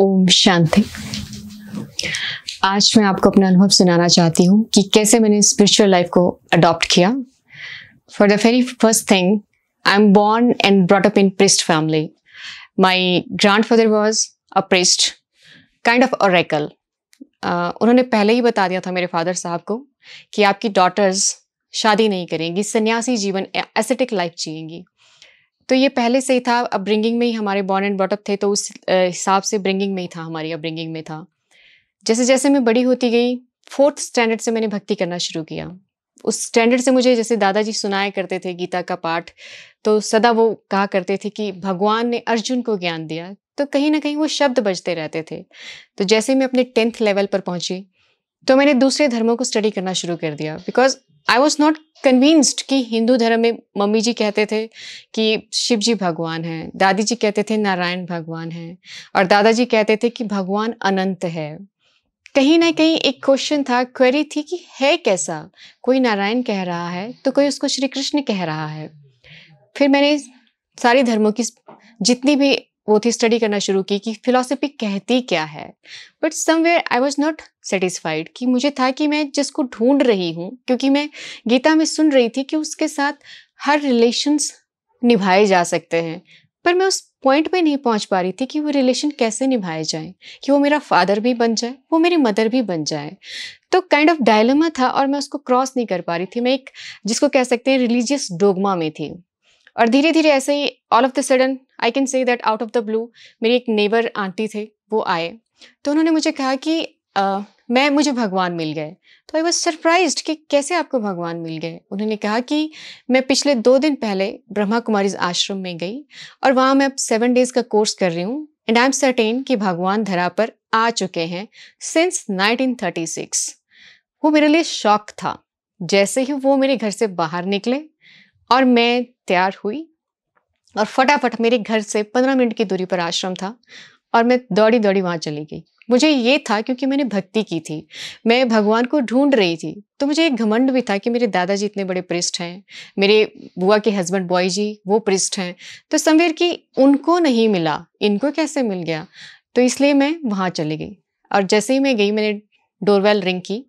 ओम शांति आज मैं आपको अपना अनुभव सुनाना चाहती हूँ कि कैसे मैंने स्पिरिचुअल लाइफ को अडॉप्ट किया for the very first thing I am born and brought up in priest family my grandfather was a priest kind of oracle उन्होंने पहले ही बता दिया था मेरे फादर साहब को कि आपकी डॉटर्स शादी नहीं करेंगी सन्यासी जीवन एसेटिक लाइफ जिएंगी तो ये पहले से ही था अपब्रिंगिंग में ही हमारे बॉर्न एंड बॉटअप थे तो उस हिसाब से ब्रिंगिंग में ही था हमारी अपब्रिंगिंग में था जैसे जैसे मैं बड़ी होती गई फोर्थ स्टैंडर्ड से मैंने भक्ति करना शुरू किया उस स्टैंडर्ड से मुझे जैसे दादाजी सुनाया करते थे गीता का पाठ तो सदा वो कहा करते थे कि भगवान ने अर्जुन को ज्ञान दिया तो कहीं ना कहीं वो शब्द बजते रहते थे तो जैसे ही मैं अपने टेंथ लेवल पर पहुंची तो मैंने दूसरे धर्मों को स्टडी करना शुरू कर दिया because I was not convinced कि हिंदू धर्म में मम्मी जी कहते थे कि शिव जी भगवान हैं दादी जी कहते थे नारायण भगवान हैं और दादाजी कहते थे कि भगवान अनंत है कहीं ना कहीं एक क्वेश्चन था क्वेरी थी कि है कैसा कोई नारायण कह रहा है तो कोई उसको श्री कृष्ण कह रहा है फिर मैंने सारे धर्मों की जितनी भी वो थी स्टडी करना शुरू की कि फिलोसफी कहती क्या है but somewhere I was not satisfied कि मुझे था कि मैं जिसको ढूंढ रही हूँ क्योंकि मैं गीता में सुन रही थी कि उसके साथ हर रिलेशन्स निभाए जा सकते हैं पर मैं उस पॉइंट पे नहीं पहुंच पा रही थी कि वो रिलेशन कैसे निभाए जाए कि वो मेरा फादर भी बन जाए वो मेरी मदर भी बन जाए तो काइंड ऑफ डायलमा था और मैं उसको क्रॉस नहीं कर पा रही थी मैं एक जिसको कह सकते हैं रिलीजियस डोगमा में थी और धीरे धीरे ऐसे ही all of the sudden I can say that out of the blue मेरी एक नेबर आंटी थे वो आए तो उन्होंने मुझे कहा कि आ, मैं मुझे भगवान मिल गए तो आई वॉज सरप्राइज कि कैसे आपको भगवान मिल गए उन्होंने कहा कि मैं पिछले दो दिन पहले ब्रह्मा कुमारी आश्रम में गई और वहाँ मैं अब सेवन डेज का कोर्स कर रही हूँ एंड आई एम सर्टेन कि भगवान धरा पर आ चुके हैं सिंस 1936 वो मेरे लिए शौक था जैसे ही वो मेरे घर से बाहर निकले और मैं तैयार हुई और फटाफट मेरे घर से पंद्रह मिनट की दूरी पर आश्रम था और मैं दौड़ी दौड़ी वहाँ चली गई मुझे ये था क्योंकि मैंने भक्ति की थी मैं भगवान को ढूंढ रही थी तो मुझे एक घमंड भी था कि मेरे दादाजी इतने बड़े पृष्ठ हैं मेरे बुआ के हस्बैंड बॉय जी वो पृष्ठ हैं तो समवीर की उनको नहीं मिला इनको कैसे मिल गया तो इसलिए मैं वहाँ चली गई और जैसे ही मैं गई मैंने डोरवेल रिंग की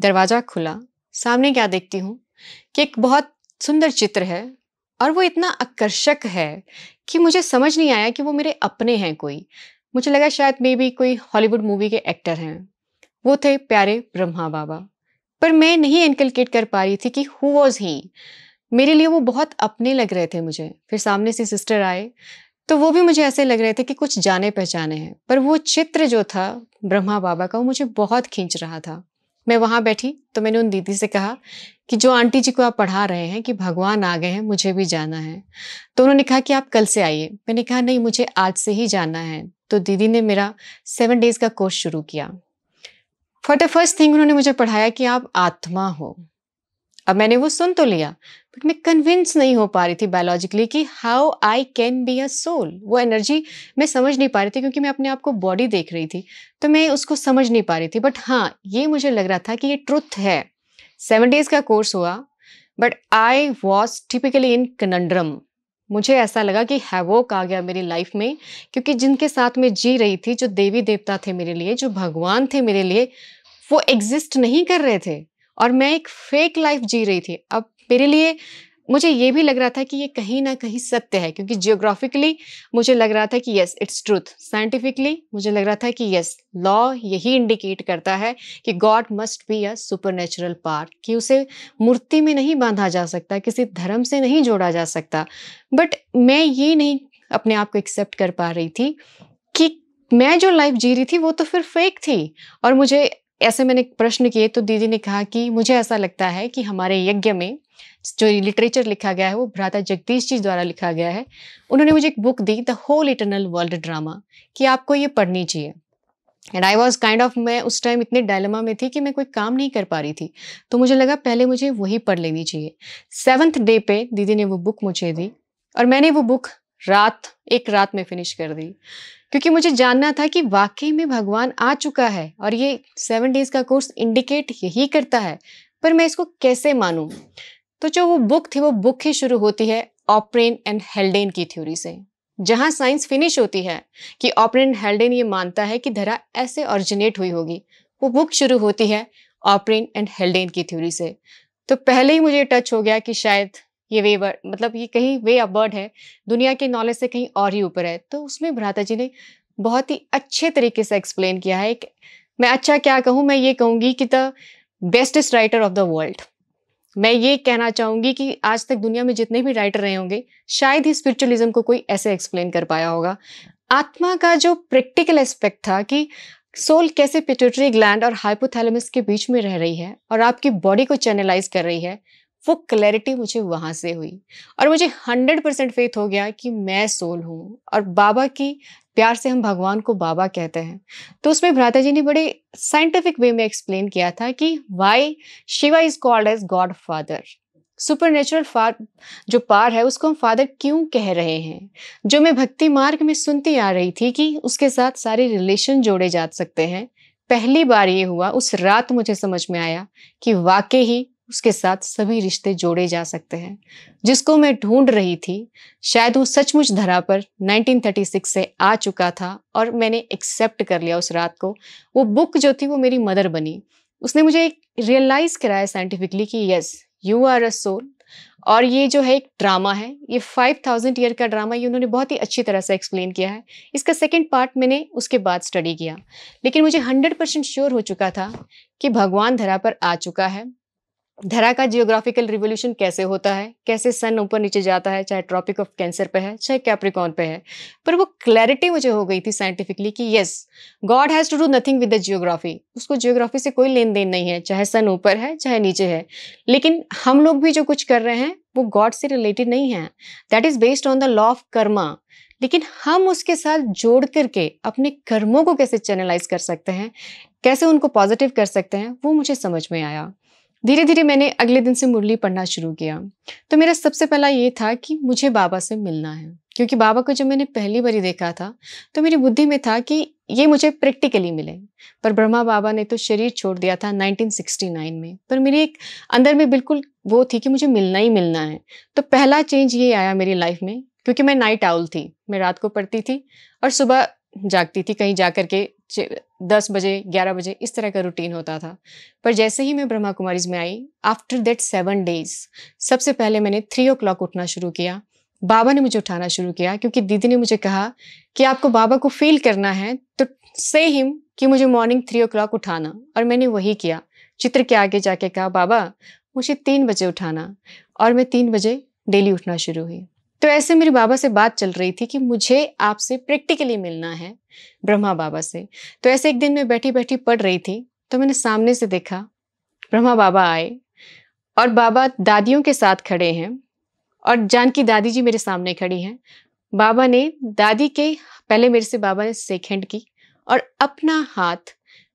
दरवाज़ा खुला सामने क्या देखती हूँ कि एक बहुत सुंदर चित्र है और वो इतना आकर्षक है कि मुझे समझ नहीं आया कि वो मेरे अपने हैं कोई मुझे लगा शायद मे बी कोई हॉलीवुड मूवी के एक्टर हैं वो थे प्यारे ब्रह्मा बाबा पर मैं नहीं इनकलकेट कर पा रही थी कि हु वॉज ही मेरे लिए वो बहुत अपने लग रहे थे मुझे फिर सामने से सिस्टर आए तो वो भी मुझे ऐसे लग रहे थे कि कुछ जाने पहचाने हैं पर वो चित्र जो था ब्रह्मा बाबा का वो मुझे बहुत खींच रहा था मैं वहाँ बैठी तो मैंने उन दीदी से कहा कि जो आंटी जी को आप पढ़ा रहे हैं कि भगवान आ गए हैं मुझे भी जाना है तो उन्होंने कहा कि आप कल से आइए मैंने कहा नहीं मुझे आज से ही जाना है तो दीदी ने मेरा सेवन डेज का कोर्स शुरू किया फॉर द फर्स्ट थिंग उन्होंने मुझे पढ़ाया कि आप आत्मा हो अब मैंने वो सुन तो लिया बट मैं कन्विंस नहीं हो पा रही थी बायोलॉजिकली कि how I can be a soul वो एनर्जी मैं समझ नहीं पा रही थी क्योंकि मैं अपने आप को बॉडी देख रही थी तो मैं उसको समझ नहीं पा रही थी बट हाँ ये मुझे लग रहा था कि ये ट्रुथ है सेवन डेज का कोर्स हुआ but I was typically in conundrum मुझे ऐसा लगा कि हैवोक आ गया मेरी लाइफ में क्योंकि जिनके साथ मैं जी रही थी जो देवी देवता थे मेरे लिए जो भगवान थे मेरे लिए वो एग्जिस्ट नहीं कर रहे थे और मैं एक फेक लाइफ जी रही थी अब मेरे लिए मुझे ये भी लग रहा था कि ये कहीं ना कहीं सत्य है क्योंकि जियोग्राफिकली मुझे लग रहा था कि यस इट्स ट्रूथ साइंटिफिकली मुझे लग रहा था कि यस लॉ यही इंडिकेट करता है कि God must be a supernatural part कि उसे मूर्ति में नहीं बांधा जा सकता किसी धर्म से नहीं जोड़ा जा सकता बट मैं ये नहीं अपने आप को एक्सेप्ट कर पा रही थी कि मैं जो लाइफ जी रही थी वो तो फिर फेक थी और मुझे ऐसे मैंने प्रश्न किए तो दीदी ने कहा कि मुझे ऐसा लगता है कि हमारे यज्ञ में जो लिटरेचर लिखा गया है वो भ्राता जगदीश जी द्वारा लिखा गया है उन्होंने मुझे एक बुक दी the whole eternal world drama कि आपको ये पढ़नी चाहिए and I was kind of मैं उस टाइम इतने डायलमा में थी कि मैं कोई काम नहीं कर पा रही थी तो मुझे लगा पहले मुझे वही पढ़ लेनी चाहिए सेवन्थ डे पे दीदी ने वो बुक मुझे दी और मैंने वो बुक रात एक रात में फिनिश कर दी क्योंकि मुझे जानना था कि वाकई में भगवान आ चुका है और ये सेवन डेज का कोर्स इंडिकेट यही करता है पर मैं इसको कैसे मानूं तो जो वो बुक थी वो बुक ही शुरू होती है ऑपरेन एंड हेल्डेन की थ्योरी से जहाँ साइंस फिनिश होती है कि ऑपरेन एंड हेल्डेन ये मानता है कि धरा ऐसे ऑरिजिनेट हुई होगी वो बुक शुरू होती है ऑपरेन एंड हेल्डेन की थ्योरी से तो पहले ही मुझे टच हो गया कि शायद ये वे वर्ड मतलब ये कहीं वे वर्ड है दुनिया के नॉलेज से कहीं और ही ऊपर है तो उसमें भ्राता जी ने बहुत ही अच्छे तरीके से एक्सप्लेन किया है कि मैं अच्छा क्या कहूँ मैं ये कहूँगी कि the bestest writer of the world मैं ये कहना चाहूंगी कि आज तक दुनिया में जितने भी राइटर रहे होंगे शायद ही स्पिरिचुअलिज्म को कोई ऐसे एक्सप्लेन कर पाया होगा आत्मा का जो प्रैक्टिकल एस्पेक्ट था कि सोल कैसे पिट्यूटरी ग्लैंड और हाइपोथैलेमस के बीच में रह रही है और आपकी बॉडी को चैनलाइज कर रही है वो क्लैरिटी मुझे वहाँ से हुई और मुझे हंड्रेड परसेंट फेथ हो गया कि मैं सोल हूँ और बाबा की प्यार से हम भगवान को बाबा कहते हैं तो उसमें भ्राता जी ने बड़े साइंटिफिक वे में एक्सप्लेन किया था कि why Shiva is called as God father supernatural जो पार है उसको हम फादर क्यों कह रहे हैं जो मैं भक्ति मार्ग में सुनती आ रही थी कि उसके साथ सारे रिलेशन जोड़े जा सकते हैं पहली बार ये हुआ उस रात मुझे समझ में आया कि वाकई ही उसके साथ सभी रिश्ते जोड़े जा सकते हैं जिसको मैं ढूंढ रही थी शायद वो सचमुच धरा पर 1936 से आ चुका था और मैंने एक्सेप्ट कर लिया उस रात को वो बुक जो थी वो मेरी मदर बनी उसने मुझे एक रियलाइज़ कराया साइंटिफिकली कि yes you are a soul और ये जो है एक ड्रामा है ये फाइव थाउजेंड ईयर का ड्रामा ये उन्होंने बहुत ही अच्छी तरह से एक्सप्लेन किया है इसका सेकंड पार्ट मैंने उसके बाद स्टडी किया लेकिन मुझे हंड्रेड परसेंट श्योर हो चुका था कि भगवान धरा पर आ चुका है धरा का जियोग्राफिकल रिवोल्यूशन कैसे होता है कैसे सन ऊपर नीचे जाता है चाहे ट्रॉपिक ऑफ कैंसर पे है चाहे कैप्रिकॉन पे है पर वो क्लैरिटी मुझे हो गई थी साइंटिफिकली कि yes God has to do nothing with the geography उसको जियोग्राफी से कोई लेन देन नहीं है चाहे सन ऊपर है चाहे नीचे है लेकिन हम लोग भी जो कुछ कर रहे हैं वो गॉड से रिलेटेड नहीं है that is based on the law of karma लेकिन हम उसके साथ जोड़ करके अपने कर्मों को कैसे चैनलाइज कर सकते हैं कैसे उनको पॉजिटिव कर सकते हैं वो मुझे समझ में आया धीरे धीरे मैंने अगले दिन से मुरली पढ़ना शुरू किया तो मेरा सबसे पहला ये था कि मुझे बाबा से मिलना है क्योंकि बाबा को जब मैंने पहली बारी देखा था तो मेरी बुद्धि में था कि ये मुझे प्रैक्टिकली मिले पर ब्रह्मा बाबा ने तो शरीर छोड़ दिया था 1969 में पर मेरी एक अंदर में बिल्कुल वो थी कि मुझे मिलना ही मिलना है तो पहला चेंज ये आया मेरी लाइफ में क्योंकि मैं नाइट आउल थी मैं रात को पढ़ती थी और सुबह जागती थी कहीं जा करके के दस बजे ग्यारह बजे इस तरह का रूटीन होता था पर जैसे ही मैं ब्रह्मा कुमारीज में आई आफ्टर दैट सेवन डेज सबसे पहले मैंने थ्री ओ उठना शुरू किया बाबा ने मुझे उठाना शुरू किया क्योंकि दीदी ने मुझे कहा कि आपको बाबा को फील करना है तो से हिम कि मुझे मॉर्निंग थ्री ओ उठाना और मैंने वही किया चित्र के आगे जाके कहा बाबा मुझे तीन बजे उठाना और मैं तीन बजे डेली उठना शुरू हुई तो ऐसे मेरे बाबा से बात चल रही थी कि मुझे आपसे प्रैक्टिकली मिलना है ब्रह्मा बाबा से तो ऐसे एक दिन मैं बैठी बैठी पढ़ रही थी तो मैंने सामने से देखा ब्रह्मा बाबा आए और बाबा दादियों के साथ खड़े हैं और जानकी दादी जी मेरे सामने खड़ी हैं बाबा ने दादी के पहले मेरे से बाबा ने सेकेंड की और अपना हाथ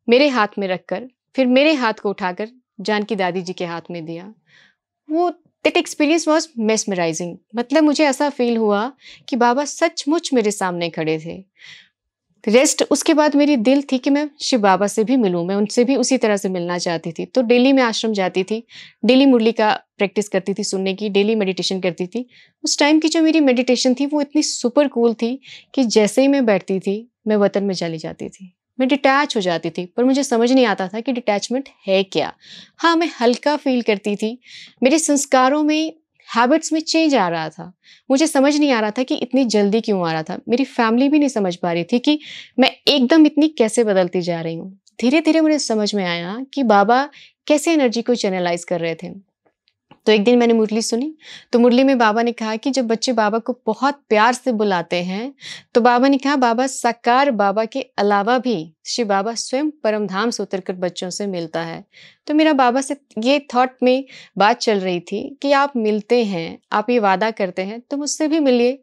मेरे हाथ में रखकर फिर मेरे हाथ को उठाकर जानकी दादी जी के हाथ में दिया वो दैट एक्सपीरियंस वॉज मेसमराइजिंग मतलब मुझे ऐसा फील हुआ कि बाबा सचमुच मेरे सामने खड़े थे रेस्ट उसके बाद मेरी दिल थी कि मैं शिव बाबा से भी मिलूं मैं उनसे भी उसी तरह से मिलना चाहती थी तो डेली मैं आश्रम जाती थी डेली मुरली का प्रैक्टिस करती थी सुनने की डेली मेडिटेशन करती थी उस टाइम की जो मेरी मेडिटेशन थी वो इतनी सुपर कूल थी कि जैसे ही मैं बैठती थी मैं वतन में चली जाती थी मैं डिटैच हो जाती थी पर मुझे समझ नहीं आता था कि डिटैचमेंट है क्या हाँ मैं हल्का फील करती थी मेरे संस्कारों में हैबिट्स में चेंज आ रहा था मुझे समझ नहीं आ रहा था कि इतनी जल्दी क्यों आ रहा था मेरी फैमिली भी नहीं समझ पा रही थी कि मैं एकदम इतनी कैसे बदलती जा रही हूँ धीरे धीरे मुझे समझ में आया कि बाबा कैसे एनर्जी को चैनलाइज कर रहे थे तो एक दिन मैंने मुरली सुनी तो मुरली में बाबा ने कहा कि जब बच्चे बाबा को बहुत प्यार से बुलाते हैं तो बाबा ने कहा बाबा साकार बाबा के अलावा भी श्री बाबा स्वयं परमधाम से उतर कर बच्चों से मिलता है तो मेरा बाबा से ये थॉट में बात चल रही थी कि आप मिलते हैं आप ये वादा करते हैं तो मुझसे भी मिलिए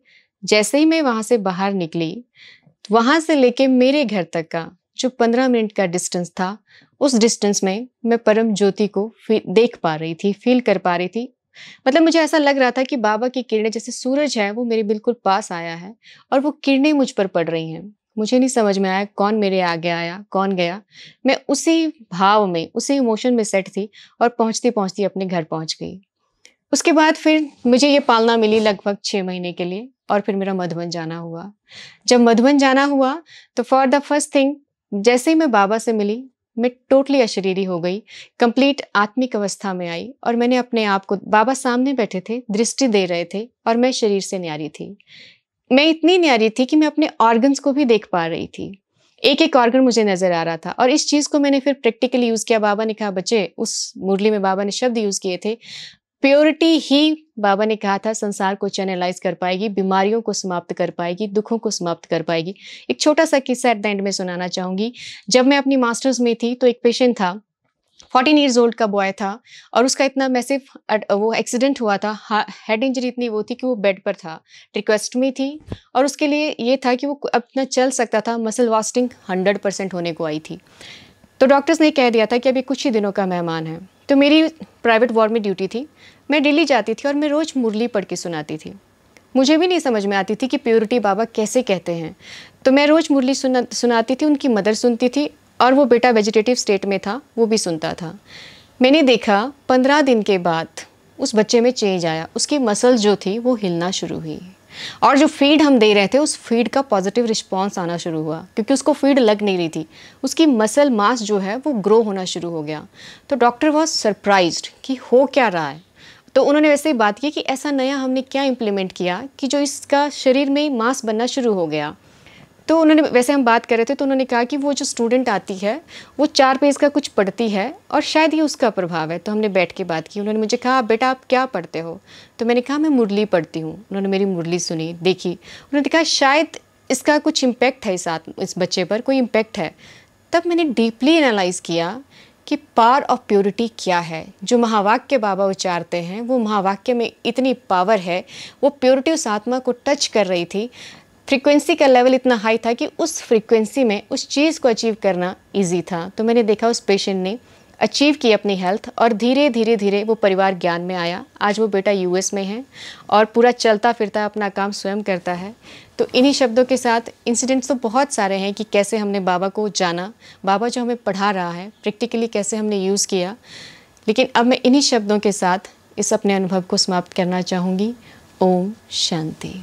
जैसे ही मैं वहाँ से बाहर निकली वहाँ से लेके मेरे घर तक का जो पंद्रह मिनट का डिस्टेंस था उस डिस्टेंस में मैं परम ज्योति को देख पा रही थी फील कर पा रही थी मतलब मुझे ऐसा लग रहा था कि बाबा की किरणें जैसे सूरज है वो मेरे बिल्कुल पास आया है और वो किरणें मुझ पर पड़ रही हैं मुझे नहीं समझ में आया कौन मेरे आगे आया कौन गया मैं उसी भाव में उसी इमोशन में सेट थी और पहुंचती पहुंचती अपने घर पहुंच गई उसके बाद फिर मुझे ये पालना मिली लगभग छः महीने के लिए और फिर मेरा मधुबन जाना हुआ जब मधुबन जाना हुआ तो फॉर द फर्स्ट थिंग जैसे ही मैं बाबा से मिली मैं टोटली अशरीरी हो गई कंप्लीट आत्मिक अवस्था में आई और मैंने अपने आप को बाबा सामने बैठे थे दृष्टि दे रहे थे और मैं शरीर से न्यारी थी मैं इतनी न्यारी थी कि मैं अपने ऑर्गन्स को भी देख पा रही थी एक एक ऑर्गन मुझे नजर आ रहा था और इस चीज को मैंने फिर प्रैक्टिकली यूज किया बाबा ने कहा बच्चे उस मुरली में बाबा ने शब्द यूज किए थे प्योरिटी ही बाबा ने कहा था संसार को चैनलाइज कर पाएगी बीमारियों को समाप्त कर पाएगी दुखों को समाप्त कर पाएगी एक छोटा सा किस्सा एट द एंड में सुनाना चाहूँगी जब मैं अपनी मास्टर्स में थी तो एक पेशेंट था फोर्टीन ईयर्स ओल्ड का बॉय था और उसका इतना मैसिव वो एक्सीडेंट हुआ था हेड इंजरी इतनी वो थी कि वो बेड पर था रिक्वेस्ट में थी और उसके लिए ये था कि वो अपना चल सकता था मसल वास्टिंग हंड्रेड परसेंट होने को आई थी तो डॉक्टर्स ने कह दिया था कि अभी कुछ ही दिनों का मेहमान है तो मेरी प्राइवेट वॉर में ड्यूटी थी मैं दिल्ली जाती थी और मैं रोज़ मुरली पढ़ के सुनाती थी मुझे भी नहीं समझ में आती थी कि प्योरिटी बाबा कैसे कहते हैं तो मैं रोज़ मुरली सुना सुनाती थी उनकी मदर सुनती थी और वो बेटा वेजिटेटिव स्टेट में था वो भी सुनता था मैंने देखा पंद्रह दिन के बाद उस बच्चे में चेंज आया उसकी मसल जो थी वो हिलना शुरू हुई और जो फीड हम दे रहे थे उस फीड का पॉजिटिव रिस्पॉन्स आना शुरू हुआ क्योंकि उसको फीड लग नहीं रही थी उसकी मसल मास जो है वो ग्रो होना शुरू हो गया तो डॉक्टर वॉज सरप्राइज कि हो क्या रहा है तो उन्होंने वैसे ही बात की कि ऐसा नया हमने क्या इम्प्लीमेंट किया कि जो इसका शरीर में मास बनना शुरू हो गया तो उन्होंने वैसे हम बात कर रहे थे तो उन्होंने कहा कि वो जो स्टूडेंट आती है वो चार पेज का कुछ पढ़ती है और शायद ये उसका प्रभाव है तो हमने बैठ के बात की उन्होंने मुझे कहा बेटा आप क्या पढ़ते हो तो मैंने कहा मैं मुरली पढ़ती हूँ उन्होंने मेरी मुरली सुनी देखी उन्होंने कहा शायद इसका कुछ इम्पैक्ट है इस आत इस बच्चे पर कोई इम्पैक्ट है तब मैंने डीपली एनालाइज़ किया कि पावर ऑफ प्योरिटी क्या है जो महावाक्य बाबा उचारते हैं वो महावाक्य में इतनी पावर है वो प्योरिटी उस आत्मा को टच कर रही थी फ्रीक्वेंसी का लेवल इतना हाई था कि उस फ्रीक्वेंसी में उस चीज़ को अचीव करना ईजी था तो मैंने देखा उस पेशेंट ने अचीव की अपनी हेल्थ और धीरे धीरे धीरे वो परिवार ज्ञान में आया आज वो बेटा यूएस में है और पूरा चलता फिरता अपना काम स्वयं करता है तो इन्हीं शब्दों के साथ इंसिडेंट्स तो बहुत सारे हैं कि कैसे हमने बाबा को जाना बाबा जो हमें पढ़ा रहा है प्रैक्टिकली कैसे हमने यूज़ किया लेकिन अब मैं इन्हीं शब्दों के साथ इस अपने अनुभव को समाप्त करना चाहूँगी ओम शांति